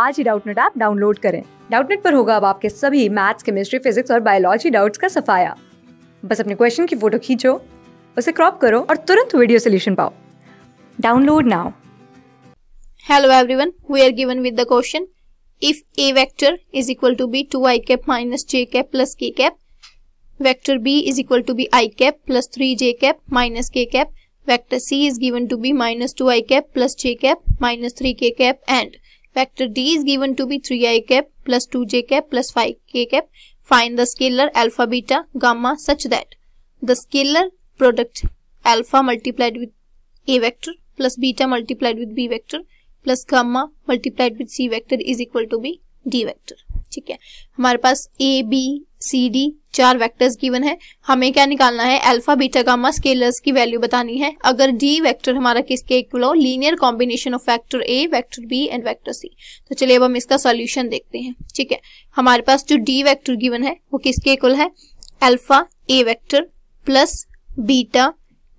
आज ही Doubtnut app download करें डाउटनेट पर होगा अब आपके सभी मैथ्स केमिस्ट्री फिजिक्स और बायोलॉजी डाउट्स का सफाया बस अपने क्वेश्चन की फोटो खींचो उसे क्रॉप करो और तुरंत वीडियो सोल्यूशन पाओ download now hello everyone we are given with the question if A vector is equal to B two I cap minus J cap plus K cap vector B is equal to be I cap plus three J cap minus K cap vector c is given to be minus 2i cap plus j cap minus 3k cap and Vector D is given to be 3i cap plus 2j cap plus 5k cap. Find the scalar alpha beta gamma such that the scalar product alpha multiplied with a vector plus beta multiplied with b vector plus gamma multiplied with c vector is equal to b D vector ठीक है हमारे पास A B C D चार vectors given है हमें क्या निकालना है अल्फा बीटा गामा स्केलर्स की वैल्यू बतानी है अगर डी वेक्टर हमारा किसके इक्वल हो linear combination of vector A vector B and vector C तो चलिए अब हम इसका सॉल्यूशन देखते हैं ठीक है हमारे पास जो डी वेक्टर गिवन है वो किसके इक्वल है alpha A vector plus beta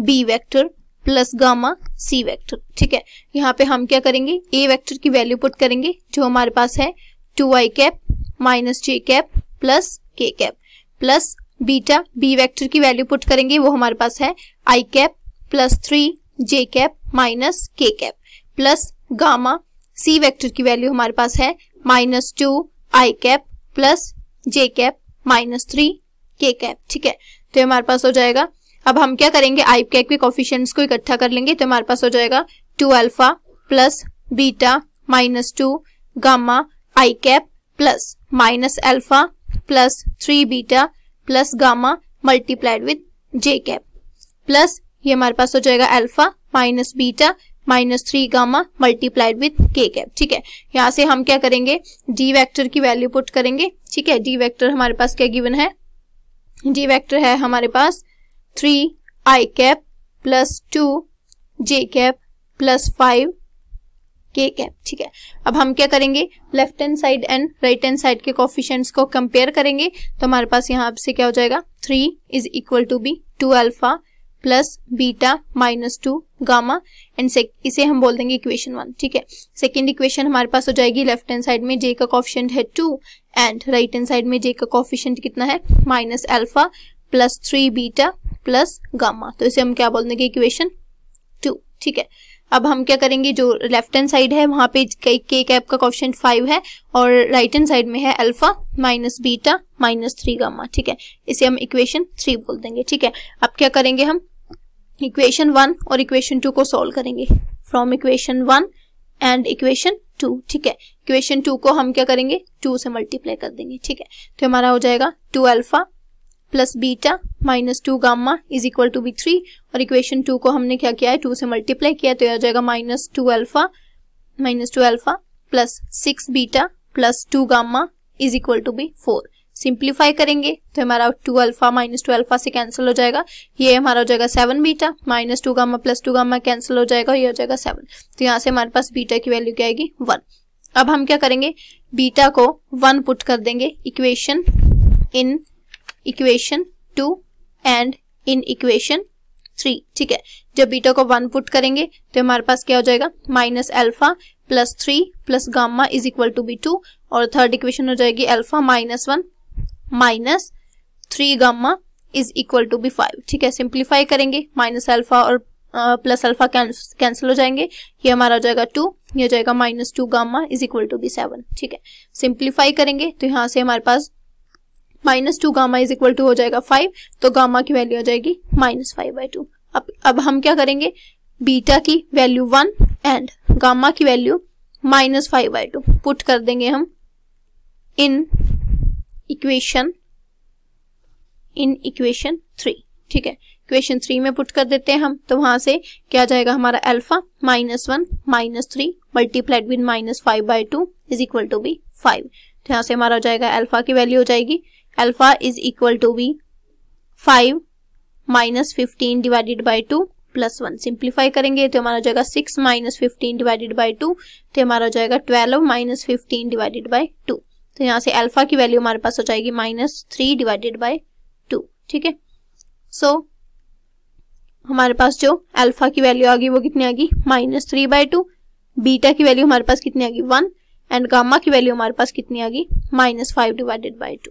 B vector plus gamma C vector ठीक है यहाँ पे हम क्या करेंगे ए वेक्टर की वैल्यू पुट करेंगे जो हमारे पास है two Y cap minus J cap plus K cap plus beta B vector की वैल्यू पुट करेंगे वो हमारे पास है I cap plus three J cap minus K cap plus gamma C vector की वैल्यू हमारे पास है minus two I cap plus J cap minus three K cap ठीक है तो हमारे पास हो जाएगा अब हम क्या करेंगे आई कैप के कॉफिशियंट्स को इकट्ठा कर लेंगे तो हमारे पास हो जाएगा two alpha plus beta minus two gamma I cap plus minus alpha plus three beta plus gamma multiplied with J cap plus ये हमारे पास हो जाएगा alpha minus beta minus three gamma multiplied with K cap ठीक है यहां से हम क्या करेंगे डी वेक्टर की वैल्यू पुट करेंगे ठीक है डी वेक्टर हमारे पास क्या गिवन है डी वेक्टर है हमारे पास three I cap plus two J cap plus five K cap ठीक है अब हम क्या करेंगे left hand side and right hand side के कॉफिशेंट्स को कंपेयर करेंगे तो हमारे पास यहाँ से क्या हो जाएगा three is equal to B two alpha plus beta minus two gamma and इसे हम बोल देंगे इक्वेशन वन ठीक है सेकेंड इक्वेशन हमारे पास हो जाएगी लेफ्ट हैंड साइड में जे का कॉफिशेंट है two and right hand side में जे का कॉफिशेंट कितना है minus alpha plus three beta plus gamma तो इसे हम क्या बोल देंगे इक्वेशन टू ठीक है अब हम क्या करेंगे जो लेफ्ट हैंड साइड है वहां पे के, के कैप का क्वेश्चन फाइव है और राइट हैंड साइड में है alpha minus beta minus three gamma ठीक है इसे हम इक्वेशन थ्री बोल देंगे ठीक है अब क्या करेंगे हम इक्वेशन वन और इक्वेशन टू को सॉल्व करेंगे from equation one and equation two ठीक है इक्वेशन टू को हम क्या करेंगे टू से मल्टीप्लाई कर देंगे ठीक है तो हमारा हो जाएगा two alpha plus beta minus two gamma is equal to be three और इक्वेशन टू को हमने क्या किया है टू से मल्टीप्लाई किया तो यह आ जाएगा minus two alpha minus two alpha plus six beta plus two gamma is equal to be four simplify करेंगे तो हमारा two alpha minus two alpha से कैंसिल हो जाएगा ये हमारा हो जाएगा seven beta minus two gamma plus two gamma cancel हो जाएगा ये हो जाएगा सेवन तो यहाँ से हमारे पास बीटा की वैल्यू क्या आएगी वन अब हम क्या करेंगे बीटा को वन पुट कर देंगे equation in equation two and in equation three ठीक है जब बीटा को वन पुट करेंगे तो हमारे पास क्या हो जाएगा minus alpha plus three plus gamma is equal to B two और थर्ड इक्वेशन हो जाएगी alpha minus one minus three gamma is equal to B five ठीक है सिंप्लीफाई करेंगे माइनस एल्फा और प्लस अल्फा कैंसिल हो जाएंगे ये हमारा हो जाएगा टू ये हो जाएगा minus two gamma is equal to B seven ठीक है सिंप्लीफाई करेंगे तो यहाँ से हमारे पास minus two gamma is equal to हो जाएगा फाइव तो गामा की वैल्यू हो जाएगी माइनस फाइव बाई टू अब अब हम क्या करेंगे बीटा की वैल्यू वन एंड गामा की value minus five by two put कर देंगे हम in equation in equation three ठीक है इक्वेशन थ्री में पुट कर देते हैं हम तो वहां से क्या जाएगा हमारा alpha minus one minus three multiplied with minus five by two is equal to B five तो यहाँ से हमारा हो जाएगा अल्फा की वैल्यू हो जाएगी alpha is equal to B five minus fifteen divided by two plus one simplify करेंगे तो हमारा हो जाएगा six minus fifteen divided by two तो हमारा हो जाएगा twelve minus fifteen divided by two तो यहाँ से alpha की वैल्यू हमारे पास हो जाएगी minus three divided by two ठीक है सो हमारे पास जो alpha की वैल्यू आ गई वो कितनी आ गई minus three by two beta की वैल्यू हमारे पास कितनी आ गई वन एंड गामा की वैल्यू हमारे पास कितनी आ गई minus five divided by to